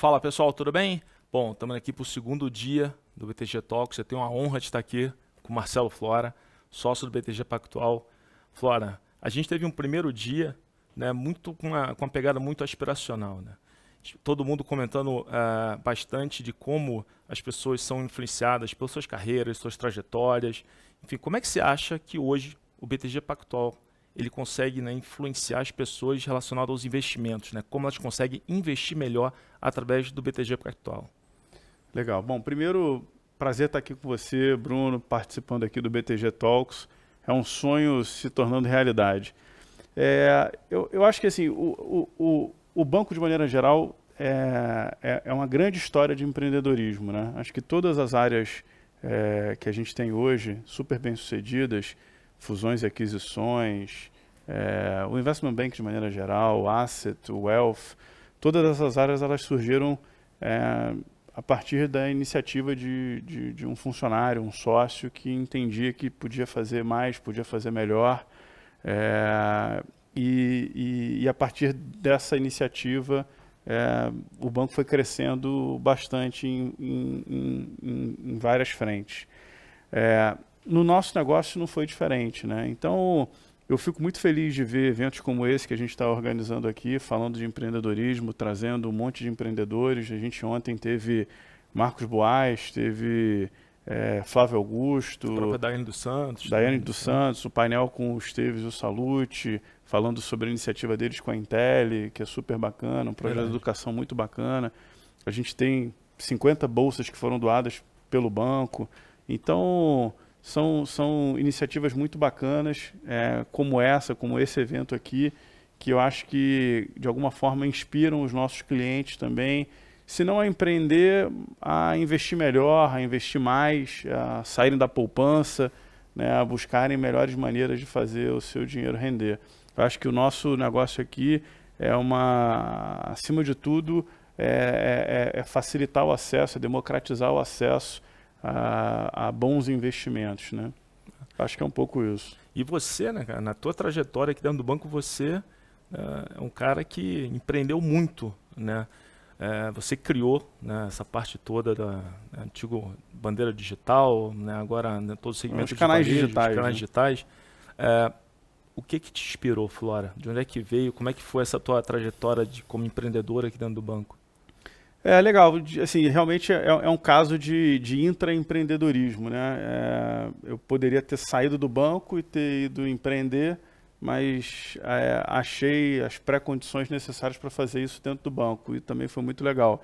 Fala pessoal, tudo bem? Bom, estamos aqui para o segundo dia do BTG Talks. Eu tenho a honra de estar aqui com o Marcelo Flora, sócio do BTG Pactual. Flora, a gente teve um primeiro dia né, muito com uma, com uma pegada muito aspiracional. Né? Todo mundo comentando uh, bastante de como as pessoas são influenciadas pelas suas carreiras, suas trajetórias. Enfim, como é que você acha que hoje o BTG Pactual ele consegue né, influenciar as pessoas relacionado aos investimentos, né? Como elas conseguem investir melhor através do BTG Pactual. Legal. Bom, primeiro prazer estar aqui com você, Bruno, participando aqui do BTG Talks. É um sonho se tornando realidade. É, eu, eu, acho que assim o, o, o banco de maneira geral é, é, é, uma grande história de empreendedorismo, né? Acho que todas as áreas é, que a gente tem hoje super bem sucedidas fusões e aquisições, é, o investment bank de maneira geral, o asset, o wealth, todas essas áreas elas surgiram é, a partir da iniciativa de, de, de, um funcionário, um sócio que entendia que podia fazer mais, podia fazer melhor. É, e, e, e, a partir dessa iniciativa, o banco foi crescendo bastante em, em, em, em várias frentes. É, no nosso negócio não foi diferente, né? Então, eu fico muito feliz de ver eventos como esse que a gente está organizando aqui, falando de empreendedorismo, trazendo um monte de empreendedores. A gente ontem teve Marcos Boas, teve é, Flávio Augusto, a própria Daiane dos Santos, Daiane dos né? Santos, o painel com o Esteves e o Salute, falando sobre a iniciativa deles com a Intel, que é super bacana, um projeto Verdade. de educação muito bacana. A gente tem 50 bolsas que foram doadas pelo banco. Então, são, são iniciativas muito bacanas, é, como essa, como esse evento aqui, que eu acho que de alguma forma inspiram os nossos clientes também, se não a empreender, a investir melhor, a investir mais, a saírem da poupança, né, a buscarem melhores maneiras de fazer o seu dinheiro render. Eu acho que o nosso negócio aqui é uma, acima de tudo, é, é, é, é facilitar o acesso, é democratizar o acesso a, a bons investimentos, né? Acho que é um pouco isso. E você, né, cara, na tua trajetória aqui dentro do banco, você eh, é um cara que empreendeu muito, né? É, você criou né, essa parte toda da, da antiga bandeira digital, né, agora né, os canais varejo, digitais, os canais né? digitais. É, o que que te inspirou, Flora? De onde é que veio? Como é que foi essa tua trajetória de como empreendedora aqui dentro do banco? É legal, assim, realmente é, é um caso de, de intraempreendedorismo, né? É, eu poderia ter saído do banco e ter ido empreender, mas é, achei as pré-condições necessárias para fazer isso dentro do banco e também foi muito legal.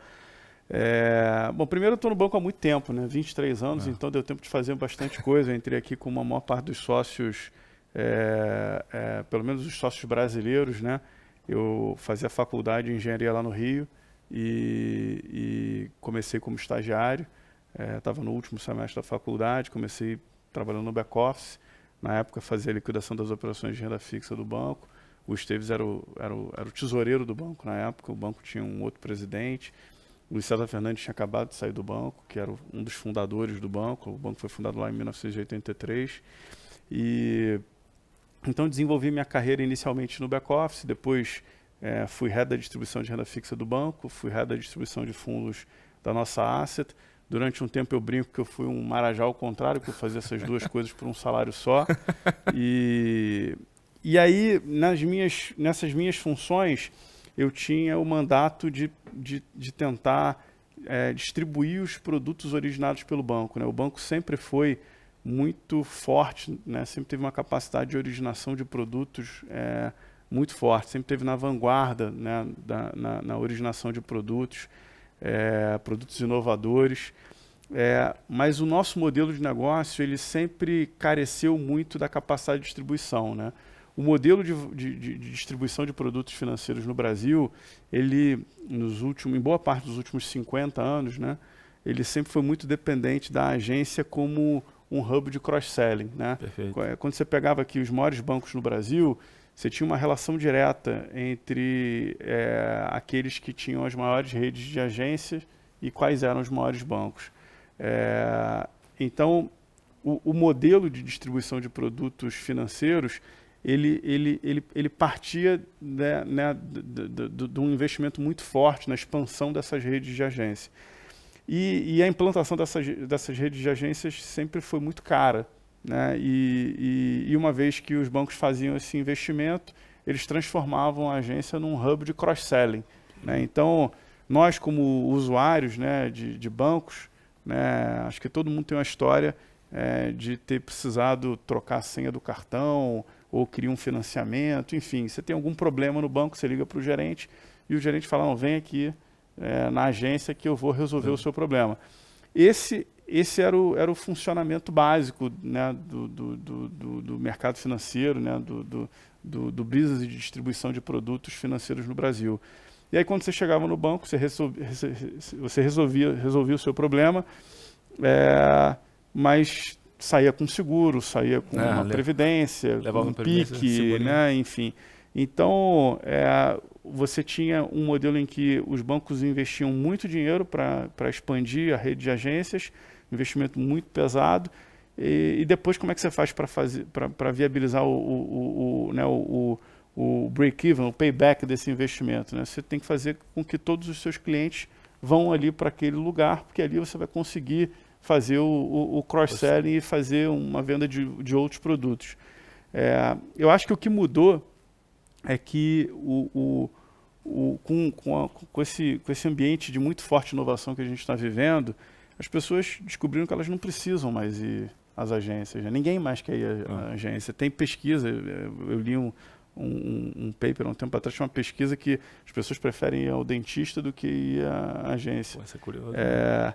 É, bom, primeiro eu estou no banco há muito tempo, né? 23 anos, é. então deu tempo de fazer bastante coisa. Eu entrei aqui com a maior parte dos sócios, é, pelo menos os sócios brasileiros, né? Eu fazia faculdade de engenharia lá no Rio e, e comecei como estagiário. Estava é, no último semestre da faculdade, comecei trabalhando no back-office. Na época, fazia a liquidação das operações de renda fixa do banco. O Esteves era o, era, o, era o tesoureiro do banco na época, o banco tinha um outro presidente. O Luiz César Fernandes tinha acabado de sair do banco, que era um dos fundadores do banco. O banco foi fundado lá em 1983. E então desenvolvi minha carreira inicialmente no back office, depois é, fui head da distribuição de renda fixa do banco, fui head da distribuição de fundos da nossa asset. Durante um tempo eu brinco que eu fui um marajá ao contrário, que eu fazia essas duas coisas por um salário só. E, e aí, nas minhas, nessas minhas funções, eu tinha o mandato de, de, de tentar é, distribuir os produtos originados pelo banco. Né? O banco sempre foi muito forte, né? sempre teve uma capacidade de originação de produtos. É, muito forte, sempre teve na vanguarda né, da, na, na, originação de produtos, é, produtos inovadores. É, mas o nosso modelo de negócio ele sempre careceu muito da capacidade de distribuição, né? O modelo de, de, de, distribuição de produtos financeiros no Brasil, ele nos últimos, em boa parte dos últimos 50 anos, né, ele sempre foi muito dependente da agência como um hub de cross-selling, né? Perfeito. Quando você pegava aqui os maiores bancos no Brasil, você tinha uma relação direta entre é, aqueles que tinham as maiores redes de agências e quais eram os maiores bancos. É, então, o, o, modelo de distribuição de produtos financeiros ele, ele, ele, ele partia né, né, de um investimento muito forte na expansão dessas redes de agência. E, e a implantação dessas, dessas redes de agências sempre foi muito cara né? E, e, e, uma vez que os bancos faziam esse investimento, eles transformavam a agência num hub de cross-selling. Né? Então, nós como usuários né, de, de bancos, né, acho que todo mundo tem uma história é, de ter precisado trocar a senha do cartão ou criar um financiamento, enfim, você tem algum problema no banco, você liga para o gerente e o gerente fala, não, vem aqui é, na agência que eu vou resolver é. o seu problema. Esse esse era o, era o funcionamento básico né, do, do, do, do mercado financeiro, né, do, do, do business de distribuição de produtos financeiros no Brasil. E aí, quando você chegava no banco, você, resolvia, você resolvia, resolvia o seu problema, é, mas saía com seguro, saía com ah, uma previdência, levava um pique, né, enfim. Então, é, você tinha um modelo em que os bancos investiam muito dinheiro para expandir a rede de agências investimento muito pesado. E, e depois como é que você faz para viabilizar o, o, o, né, o, o break-even, o payback desse investimento? Né? Você tem que fazer com que todos os seus clientes vão ali para aquele lugar, porque ali você vai conseguir fazer o, cross-selling e fazer uma venda de, de outros produtos. É, eu acho que o que mudou é que o, o, o com, com, a, com, esse, com esse ambiente de muito forte inovação que a gente está vivendo, as pessoas descobriram que elas não precisam mais ir às agências. Né? Ninguém mais quer ir à, ah. agência. Tem pesquisa, eu li um, um, um paper há um tempo atrás, uma pesquisa que as pessoas preferem ir ao dentista do que ir à agência. Pô, isso é curioso. É, né?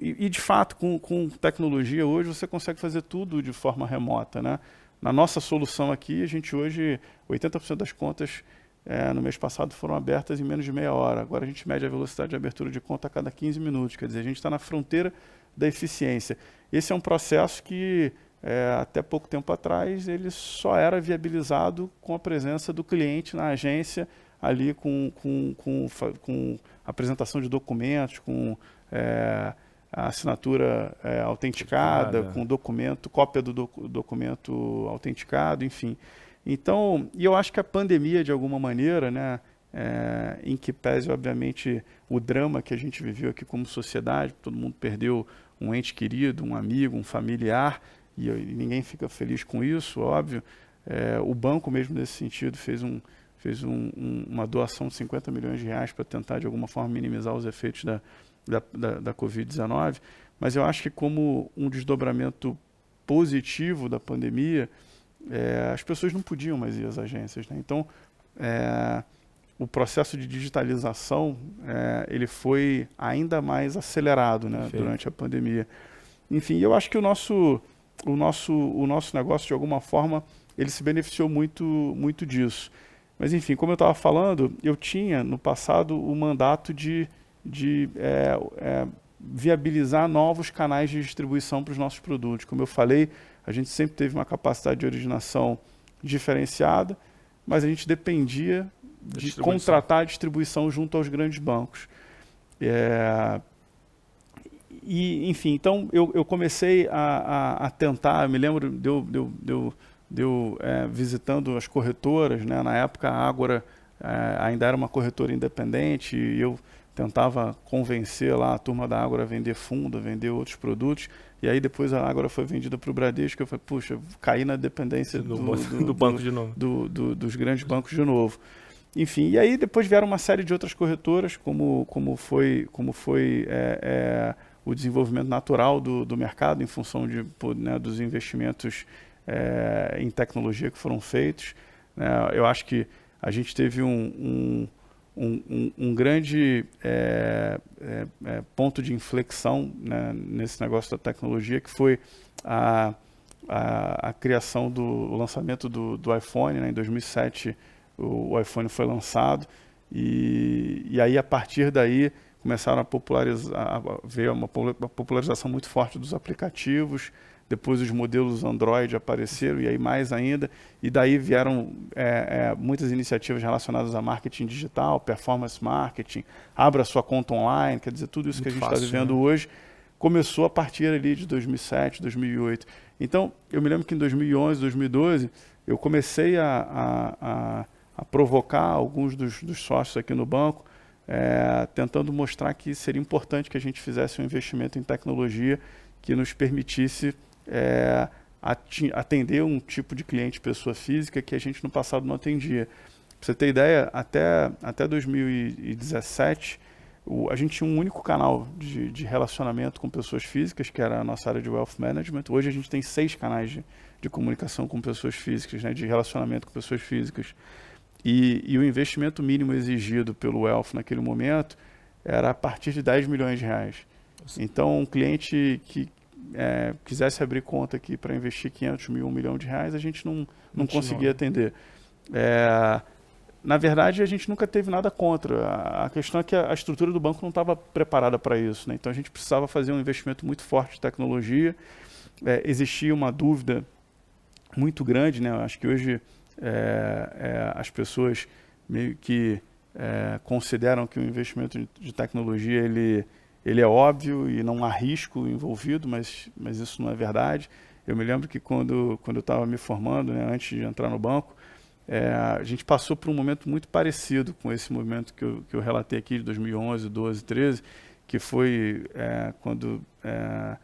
e, e, de fato, com, com tecnologia hoje, você consegue fazer tudo de forma remota, né? Na nossa solução aqui, a gente hoje, 80% das contas é, no mês passado foram abertas em menos de meia hora. Agora a gente mede a velocidade de abertura de conta a cada 15 minutos. Quer dizer, a gente está na fronteira da eficiência. Esse é um processo que, é, até pouco tempo atrás, ele só era viabilizado com a presença do cliente na agência, ali com, com, com, com apresentação de documentos, com é, assinatura é, autenticada, com documento, cópia do doc, documento autenticado, enfim. Então, e eu acho que a pandemia, de alguma maneira, né, é, em que pese, obviamente, o drama que a gente viveu aqui como sociedade, todo mundo perdeu um ente querido, um amigo, um familiar, e, e ninguém fica feliz com isso, óbvio. É, o banco, mesmo nesse sentido, fez, um, fez um, um, uma doação de 50 milhões de reais para tentar, de alguma forma, minimizar os efeitos da, da, da, da Covid-19. Mas eu acho que, como um desdobramento positivo da pandemia, é, as pessoas não podiam mais ir às agências. Né? Então, é, o processo de digitalização é, ele foi ainda mais acelerado né, durante a pandemia. Enfim, eu acho que o nosso, o nosso, o nosso negócio, de alguma forma, ele se beneficiou muito, muito disso. Mas, enfim, como eu estava falando, eu tinha no passado o mandato de, de é, é, viabilizar novos canais de distribuição para os nossos produtos. Como eu falei, a gente sempre teve uma capacidade de originação diferenciada, mas a gente dependia de contratar a distribuição junto aos grandes bancos. É... E, enfim, então eu, eu comecei a, a, a tentar, me lembro, deu, deu, deu, deu é, visitando as corretoras, né? na época a Ágora é, ainda era uma corretora independente, e eu tentava convencer lá a turma da Ágora a vender fundo, a vender outros produtos. E aí depois a Ágora foi vendida para o Bradesco. Eu falei, puxa, caí na dependência do, do, do, do banco de novo. dos grandes bancos de novo. Enfim, e aí depois vieram uma série de outras corretoras, como, como foi, como foi é, é, o desenvolvimento natural do, do mercado em função de, né, dos investimentos é, em tecnologia que foram feitos. Né. eu acho que a gente teve um, um um, um, grande é, é, é, ponto de inflexão né, nesse negócio da tecnologia, que foi a, a, a criação do o lançamento do, do iPhone. Né, em 2007, o, o iPhone foi lançado, e, e aí a partir daí começaram a popularizar, a ver uma popularização muito forte dos aplicativos depois os modelos Android apareceram e aí mais ainda, e daí vieram é, é, muitas iniciativas relacionadas a marketing digital, performance marketing, abra sua conta online, quer dizer, tudo isso Muito que a gente está vivendo né? hoje começou a partir ali de 2007, 2008. Então, eu me lembro que em 2011, 2012, eu comecei a, a, a, a provocar alguns dos, dos, sócios aqui no banco, é, tentando mostrar que seria importante que a gente fizesse um investimento em tecnologia que nos permitisse é, atender um tipo de cliente pessoa física que a gente no passado não atendia. Pra você ter ideia, até, até 2017, o, a gente tinha um único canal de, de, relacionamento com pessoas físicas, que era a nossa área de Wealth Management. Hoje a gente tem seis canais de, de comunicação com pessoas físicas, né, de relacionamento com pessoas físicas. E, e o investimento mínimo exigido pelo Wealth naquele momento era a partir de 10 milhões de reais. Então, um cliente que, é, quisesse abrir conta aqui para investir 500 mil, 1 milhão de reais, a gente não, não, conseguia atender. É, na verdade, a gente nunca teve nada contra. A, a questão é que a, a, estrutura do banco não estava preparada para isso. Né? Então, a gente precisava fazer um investimento muito forte de tecnologia. É, existia uma dúvida muito grande. Né? acho que hoje é, é, as pessoas meio que é, consideram que o investimento de, de tecnologia ele ele é óbvio e não há risco envolvido, mas, mas isso não é verdade. Eu me lembro que quando, quando eu estava me formando, né, antes de entrar no banco, é, a gente passou por um momento muito parecido com esse momento que eu, que eu relatei aqui de 2011, 12, 13, que foi é, quando é,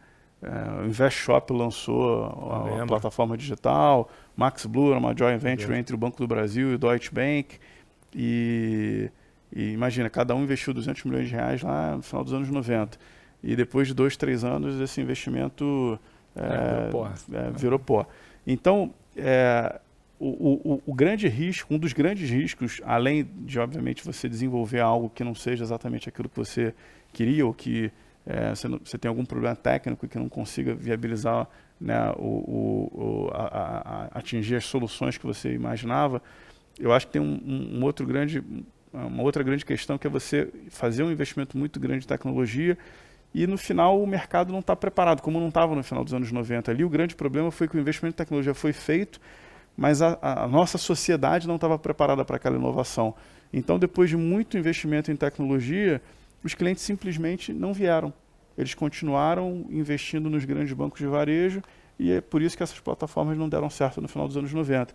o Invest Shop lançou a, a, plataforma digital, Max Blue era uma joint venture entre o Banco do Brasil e o Deutsche Bank, e e imagina, cada um investiu 200 milhões de reais lá no final dos anos 90. E depois de dois, três anos, esse investimento é, é virou, pó. É, virou pó. Então, é, o, o, o, grande risco, um dos grandes riscos, além de, obviamente, você desenvolver algo que não seja exatamente aquilo que você queria ou que é, você, não, você, tem algum problema técnico e que não consiga viabilizar, né, o, a, a, a atingir as soluções que você imaginava, eu acho que tem um, um outro grande é uma outra grande questão que é você fazer um investimento muito grande em tecnologia e no final o mercado não está preparado, como não estava no final dos anos 90 ali. O grande problema foi que o investimento em tecnologia foi feito, mas a, a nossa sociedade não estava preparada para aquela inovação. Então, depois de muito investimento em tecnologia, os clientes simplesmente não vieram. Eles continuaram investindo nos grandes bancos de varejo e é por isso que essas plataformas não deram certo no final dos anos 90.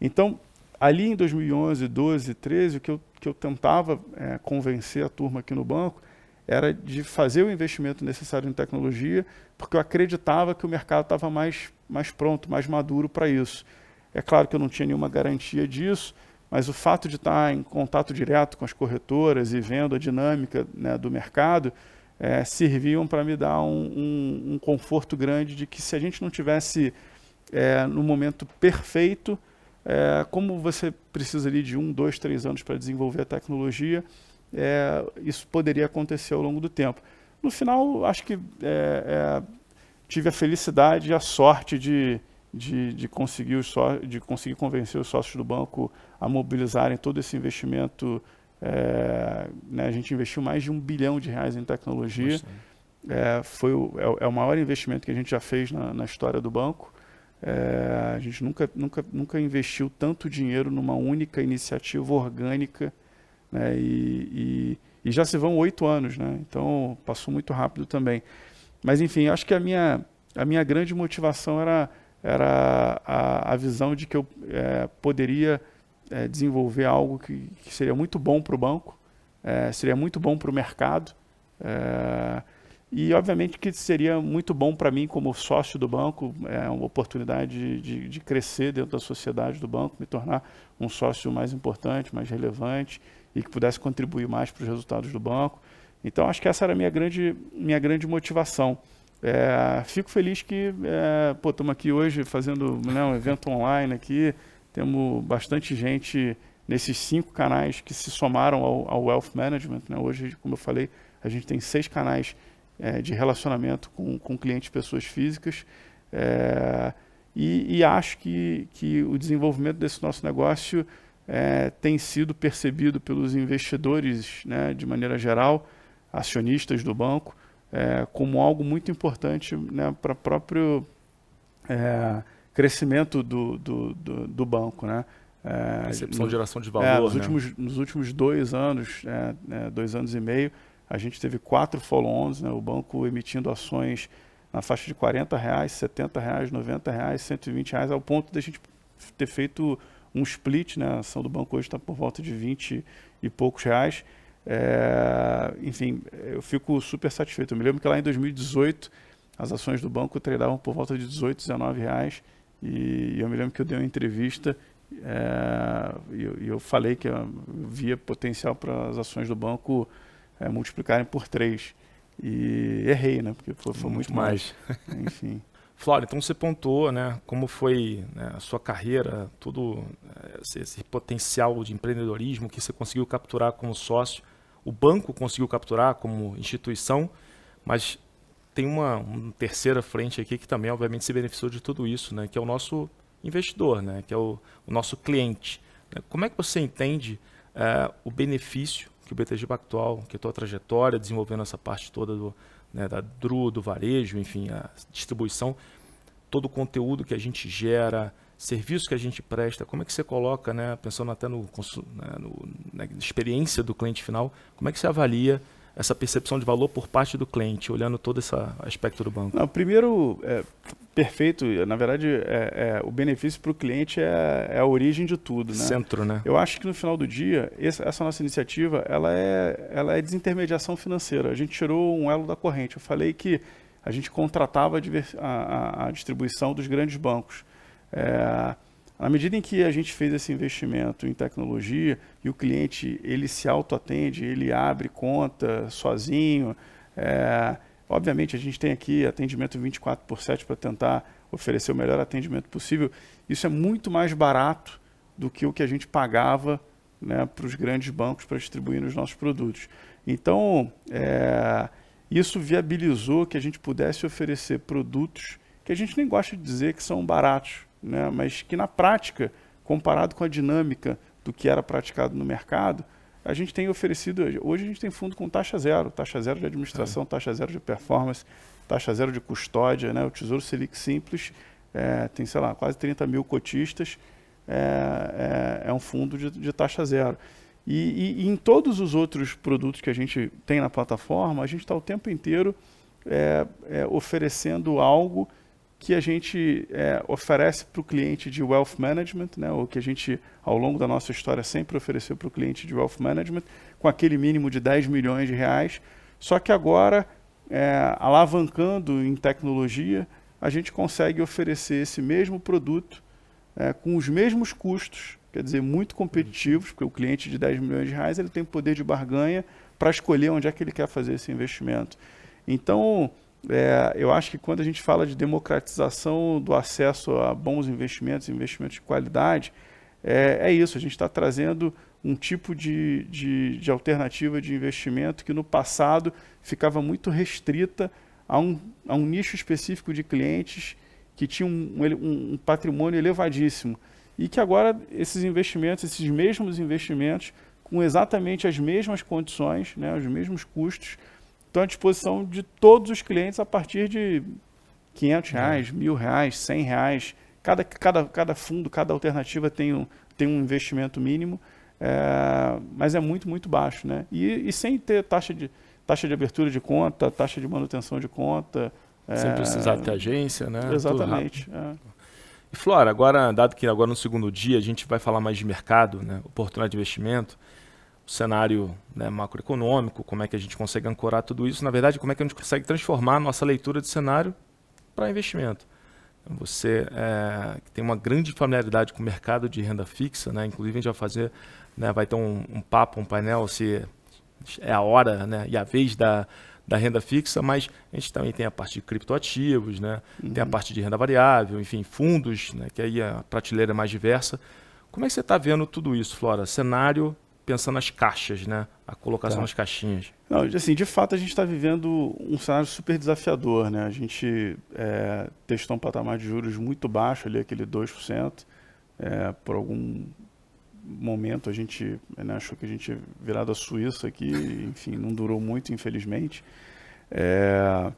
Então, ali em 2011, 12, 13, o que eu que eu tentava é, convencer a turma aqui no banco era de fazer o investimento necessário em tecnologia, porque eu acreditava que o mercado estava mais, mais pronto, mais maduro para isso. É claro que eu não tinha nenhuma garantia disso, mas o fato de estar em contato direto com as corretoras e vendo a dinâmica né, do mercado é, serviam para me dar um, um, um, conforto grande de que se a gente não tivesse é, no momento perfeito, é, como você precisaria de um, dois, três anos para desenvolver a tecnologia, é, isso poderia acontecer ao longo do tempo. No final, acho que é, é tive a felicidade e a sorte de, de, de, conseguir os de conseguir convencer os sócios do banco a mobilizarem todo esse investimento. É, né, a gente investiu mais de um bilhão de reais em tecnologia. É, foi o, é, é, o maior investimento que a gente já fez na, na história do banco. É, a gente nunca, nunca, nunca investiu tanto dinheiro numa única iniciativa orgânica, né? E, e, e já se vão oito anos, né? Então passou muito rápido também. Mas enfim, acho que a minha, a minha grande motivação era, era a, a visão de que eu é, poderia é, desenvolver algo que, que, seria muito bom para o banco, é, seria muito bom para o mercado. É, e obviamente que seria muito bom para mim como sócio do banco, é uma oportunidade de, de, crescer dentro da sociedade do banco, me tornar um sócio mais importante, mais relevante e que pudesse contribuir mais para os resultados do banco. Então acho que essa era a minha grande, minha grande motivação. É, fico feliz que é, pô, estamos aqui hoje fazendo né, um evento online aqui, temos bastante gente nesses cinco canais que se somaram ao, ao Wealth Management. Né? Hoje, como eu falei, a gente tem seis canais é, de relacionamento com, com clientes pessoas físicas. É, e, e, acho que, que o desenvolvimento desse nosso negócio é, tem sido percebido pelos investidores, né, de maneira geral, acionistas do banco, é, como algo muito importante né, para o próprio é, crescimento do, do, do, do banco. Né? É, Recepção, geração de valor. É, nos, né? últimos, nos últimos dois anos, é, é, dois anos e meio, a gente teve quatro follow-ons, né, o banco emitindo ações na faixa de 40 reais, 70 reais, 90 reais, 120 reais, ao ponto de a gente ter feito um split, né, a ação do banco hoje está por volta de 20 e poucos reais, é, enfim, eu fico super satisfeito. Eu me lembro que lá em 2018 as ações do banco treinavam por volta de 18, 19 reais e eu me lembro que eu dei uma entrevista é, e eu, eu, falei que eu via potencial para as ações do banco é, multiplicarem por três E errei, né? Porque foi, foi muito, muito, mais. mais. Enfim. Flora, então você pontuou, né, como foi né, a sua carreira, todo eh, esse, esse, potencial de empreendedorismo que você conseguiu capturar como sócio, o banco conseguiu capturar como instituição, mas tem uma, uma terceira frente aqui que também, obviamente, se beneficiou de tudo isso, né, que é o nosso investidor, né, que é o, o nosso cliente. Como é que você entende eh, o benefício que o BTG Pactual, que a tua trajetória desenvolvendo essa parte toda do, né, da DRU, do varejo, enfim, a distribuição, todo o conteúdo que a gente gera, serviço que a gente presta, como é que você coloca, né, pensando até no, né, no, na experiência do cliente final, como é que você avalia essa percepção de valor por parte do cliente, olhando todo esse aspecto do banco? Não, primeiro, é, perfeito. Na verdade, é, é, o benefício para o cliente é, é, a origem de tudo. Né? Centro, né? Eu acho que no final do dia, essa, essa nossa iniciativa ela é, ela é desintermediação financeira. A gente tirou um elo da corrente. Eu falei que a gente contratava a, a, a distribuição dos grandes bancos. É, na medida em que a gente fez esse investimento em tecnologia e o cliente ele se autoatende, ele abre conta sozinho, é, obviamente a gente tem aqui atendimento 24 por 7 para tentar oferecer o melhor atendimento possível. Isso é muito mais barato do que o que a gente pagava né, para os grandes bancos para distribuir os nossos produtos. Então, é, isso viabilizou que a gente pudesse oferecer produtos que a gente nem gosta de dizer que são baratos, né? mas que na prática, comparado com a dinâmica do que era praticado no mercado, a gente tem oferecido hoje. a gente tem fundo com taxa zero, taxa zero de administração, é. taxa zero de performance, taxa zero de custódia, né? o Tesouro Selic Simples é, tem, sei lá, quase 30 mil cotistas, é, é, é um fundo de, de taxa zero. E, e, e, em todos os outros produtos que a gente tem na plataforma, a gente está o tempo inteiro é, é, oferecendo algo que a gente é, oferece para o cliente de wealth management, né, ou que a gente, ao longo da nossa história, sempre ofereceu para o cliente de wealth management, com aquele mínimo de 10 milhões de reais. Só que agora, é, alavancando em tecnologia, a gente consegue oferecer esse mesmo produto é, com os mesmos custos, quer dizer, muito competitivos, porque o cliente de 10 milhões de reais ele tem poder de barganha para escolher onde é que ele quer fazer esse investimento. Então, é, eu acho que quando a gente fala de democratização do acesso a bons investimentos, investimentos de qualidade, é, é isso. A gente está trazendo um tipo de, de, de, alternativa de investimento que no passado ficava muito restrita a um, a um nicho específico de clientes que tinham um, um, um patrimônio elevadíssimo. E que agora esses investimentos, esses mesmos investimentos, com exatamente as mesmas condições, né, os mesmos custos, estão à disposição de todos os clientes a partir de 500 tá. reais, mil reais, 100 reais. Cada, cada, cada fundo, cada alternativa tem um, tem um investimento mínimo, é, mas é muito, muito baixo. Né? E, e, sem ter taxa de, taxa de abertura de conta, taxa de manutenção de conta. É, sem é, precisar ter agência, né? Exatamente. É. E Flora, agora, dado que agora no segundo dia a gente vai falar mais de mercado, né? oportunidade de investimento, o cenário né, macroeconômico, como é que a gente consegue ancorar tudo isso, na verdade, como é que a gente consegue transformar a nossa leitura de cenário para investimento. Então, você é, tem uma grande familiaridade com o mercado de renda fixa, né? inclusive a gente vai fazer, né, vai ter um, um, papo, um painel, se é a hora né, e a vez da, da renda fixa, mas a gente também tem a parte de criptoativos, né? Uhum. tem a uhum. parte de renda variável, enfim, fundos, né? que aí a prateleira é mais diversa. Como é que você está vendo tudo isso, Flora? Cenário pensando nas caixas, né? A colocação tá. nas caixinhas. Não, assim, de fato a gente está vivendo um cenário super desafiador, né? A gente é, testou um patamar de juros muito baixo ali, aquele 2%. É, por algum momento a gente né, achou que a gente virado a Suíça aqui, enfim, não durou muito, infelizmente. É,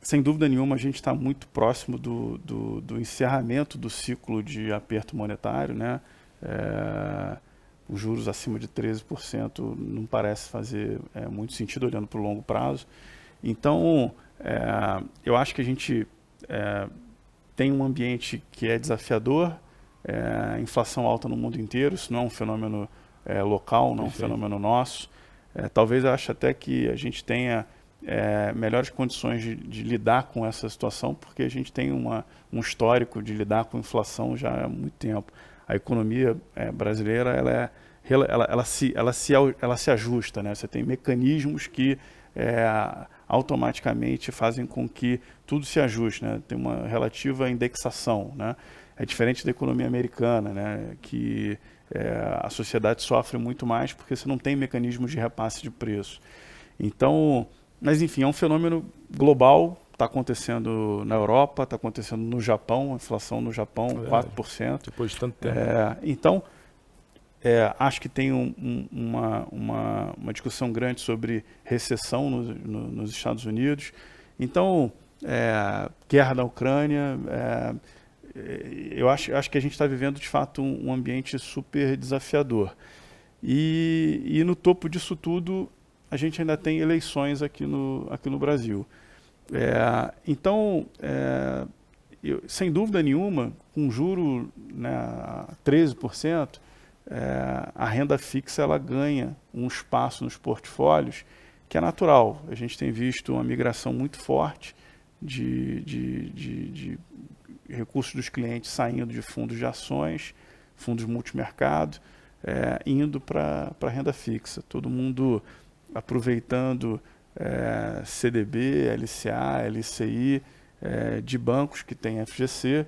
sem dúvida nenhuma, a gente está muito próximo do, do, do, encerramento do ciclo de aperto monetário, né? É, os juros acima de 13% não parece fazer é, muito sentido olhando para o longo prazo. Então, é, eu acho que a gente é, tem um ambiente que é desafiador, é, inflação alta no mundo inteiro, isso não é um fenômeno é, local, não é um fenômeno nosso. É, talvez eu ache até que a gente tenha melhores condições de, de, lidar com essa situação, porque a gente tem uma, um histórico de lidar com inflação já há muito tempo a economia é, brasileira ela, é, ela, ela, se, ela, se, ela se ajusta, né? Você tem mecanismos que é, automaticamente fazem com que tudo se ajuste, né? Tem uma relativa indexação, né? É diferente da economia americana, né? Que é, a sociedade sofre muito mais porque você não tem mecanismos de repasse de preço. Então, mas enfim, é um fenômeno global Está acontecendo na Europa, está acontecendo no Japão, inflação no Japão, é Verdade. 4%. Depois de tanto tempo. É, então, é, acho que tem um, um, uma, uma, uma, discussão grande sobre recessão no, no, nos Estados Unidos. Então, é, guerra na Ucrânia, é, eu acho, acho que a gente está vivendo, de fato, um, um ambiente super desafiador. E, e no topo disso tudo, a gente ainda tem eleições aqui no, aqui no Brasil. É, então, é, eu, sem dúvida nenhuma, com um juro né, 13%, é, a renda fixa ela ganha um espaço nos portfólios que é natural. A gente tem visto uma migração muito forte de, de, de, de recursos dos clientes saindo de fundos de ações, fundos multimercado, é, indo para a renda fixa. Todo mundo aproveitando é, eh, CDB, LCA, LCI, é, eh, de bancos que tem FGC,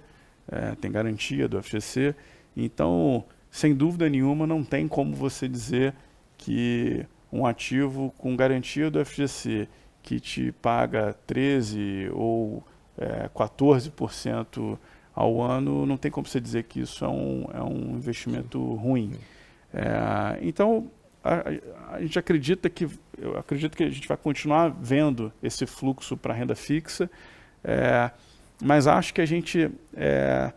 é, eh, tem garantia do FGC. Então, sem dúvida nenhuma, não tem como você dizer que um ativo com garantia do FGC que te paga 13% ou é, 14% ao ano, não tem como você dizer que isso é um, é um investimento ruim. É, então, a, a gente acredita que eu acredito que a gente vai continuar vendo esse fluxo para renda fixa, é, mas acho que a gente, é,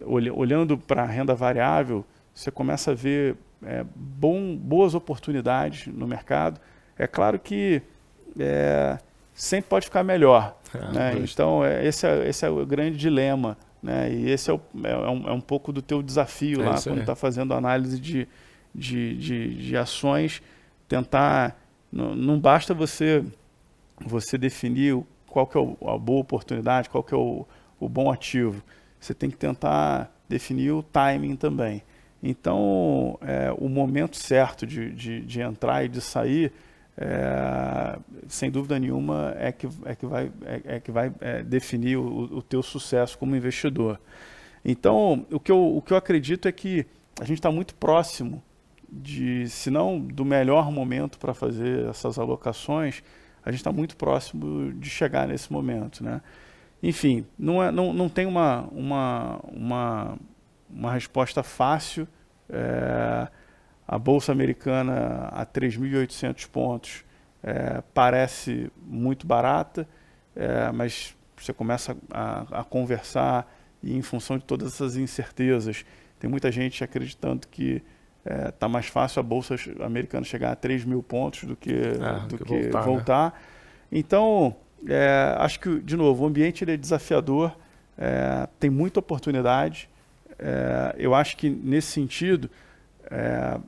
olhando para a renda variável, você começa a ver é, bom, boas oportunidades no mercado. É claro que é, sempre pode ficar melhor. É, né? Então, é, esse, esse, é, o grande dilema. Né? E esse é, o, um, é um pouco do teu desafio lá, quando está fazendo análise de, de, de, de ações, tentar não, não basta você você definir qual que é a boa oportunidade, qual que é o, o bom ativo. Você tem que tentar definir o timing também. Então, é, o momento certo de, de, de, entrar e de sair, é, sem dúvida nenhuma, é que, é que vai, é, é que vai é, definir o, o teu sucesso como investidor. Então, o que eu, o que eu acredito é que a gente está muito próximo de, se não do melhor momento para fazer essas alocações, a gente está muito próximo de chegar nesse momento, né? Enfim, não, é, não, não tem uma, uma, uma, uma resposta fácil. É, a Bolsa Americana a 3.800 pontos é, parece muito barata, é, mas você começa a, a conversar e em função de todas essas incertezas, tem muita gente acreditando que é, tá mais fácil a bolsa americana chegar a 3 mil pontos do que, é, do que, que voltar. Né? voltar. Né? Então, é, acho que, de novo, o ambiente é desafiador, é, tem muita oportunidade. É, eu acho que, nesse sentido, é,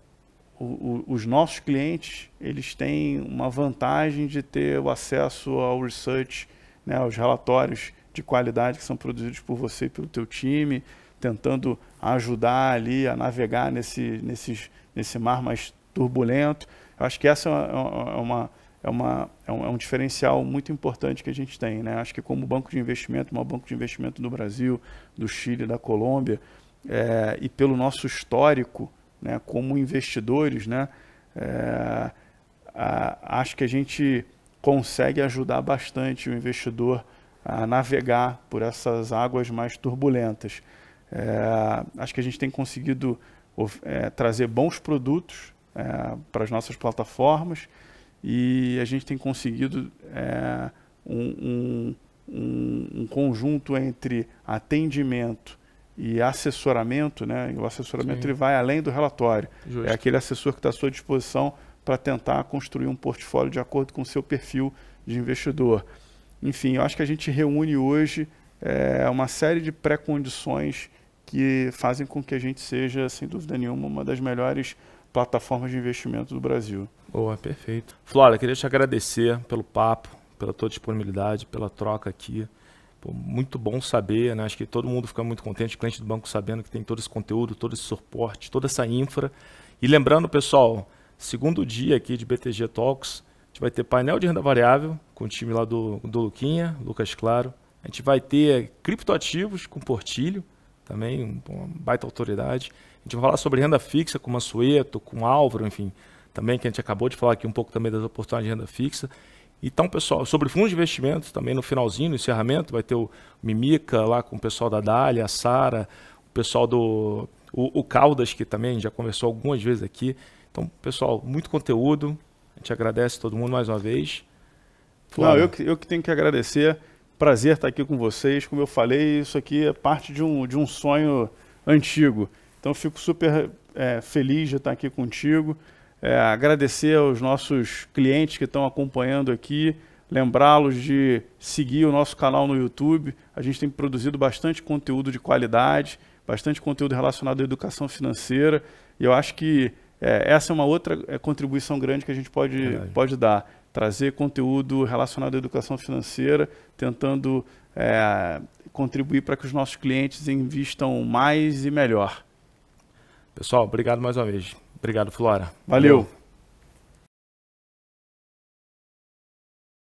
o, o, os nossos clientes eles têm uma vantagem de ter o acesso ao research, né, aos relatórios de qualidade que são produzidos por você e pelo teu time, tentando ajudar ali a navegar nesse, nesses, nesse mar mais turbulento. Eu acho que essa é, é uma, é, uma, é, um, é um diferencial muito importante que a gente tem. Né? Acho que como banco de investimento, maior banco de investimento do Brasil, do Chile, da Colômbia, é, e pelo nosso histórico né, como investidores, né, é, a, acho que a gente consegue ajudar bastante o investidor a navegar por essas águas mais turbulentas. É, acho que a gente tem conseguido é, trazer bons produtos é, para as nossas plataformas e a gente tem conseguido é, um, um, um, conjunto entre atendimento e assessoramento, né? E o assessoramento ele vai além do relatório. É Justo. É aquele assessor que está à sua disposição para tentar construir um portfólio de acordo com o seu perfil de investidor. Enfim, eu acho que a gente reúne hoje é, uma série de pré-condições que fazem com que a gente seja, sem dúvida nenhuma, uma das melhores plataformas de investimento do Brasil. Boa, perfeito. Flora, queria te agradecer pelo papo, pela tua disponibilidade, pela troca aqui. Pô, muito bom saber, né? acho que todo mundo fica muito contente, cliente do banco sabendo que tem todo esse conteúdo, todo esse suporte, toda essa infra. E lembrando, pessoal, segundo dia aqui de BTG Talks, a gente vai ter painel de renda variável com o time lá do, do Luquinha, Lucas Claro, a gente vai ter criptoativos com Portilho, também uma baita autoridade. A gente vai falar sobre renda fixa com Mansueto, com Álvaro, enfim, também que a gente acabou de falar aqui um pouco também das oportunidades de renda fixa. Então, pessoal, sobre fundos de investimento também no finalzinho, no encerramento, vai ter o Mimica lá com o pessoal da Dália, a Sara, o pessoal do o, o Caldas, que também já conversou algumas vezes aqui. Então, pessoal, muito conteúdo. A gente agradece todo mundo mais uma vez. Não, eu que, eu que tenho que agradecer. Prazer estar aqui com vocês. Como eu falei, isso aqui é parte de um, de um sonho antigo. Então, fico super é, feliz de estar aqui contigo. É, agradecer aos nossos clientes que estão acompanhando aqui, lembrá-los de seguir o nosso canal no YouTube. A gente tem produzido bastante conteúdo de qualidade, bastante conteúdo relacionado à educação financeira. E eu acho que é, essa é uma outra é, contribuição grande que a gente pode, pode dar trazer conteúdo relacionado à educação financeira, tentando é, contribuir para que os nossos clientes investam mais e melhor. Pessoal, obrigado mais uma vez. Obrigado, Flora. Valeu. Valeu.